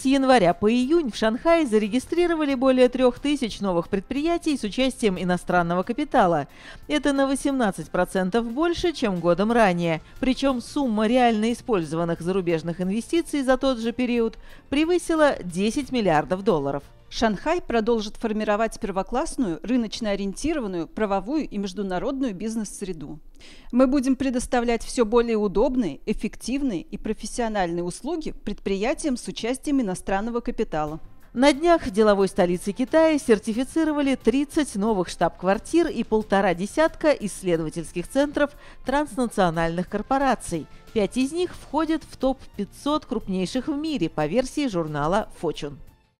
С января по июнь в Шанхае зарегистрировали более трех тысяч новых предприятий с участием иностранного капитала. Это на 18% больше, чем годом ранее. Причем сумма реально использованных зарубежных инвестиций за тот же период превысила 10 миллиардов долларов. Шанхай продолжит формировать первоклассную, рыночно ориентированную, правовую и международную бизнес-среду. Мы будем предоставлять все более удобные, эффективные и профессиональные услуги предприятиям с участием иностранного капитала. На днях в деловой столице Китая сертифицировали 30 новых штаб-квартир и полтора десятка исследовательских центров транснациональных корпораций. Пять из них входят в топ-500 крупнейших в мире по версии журнала Fortune.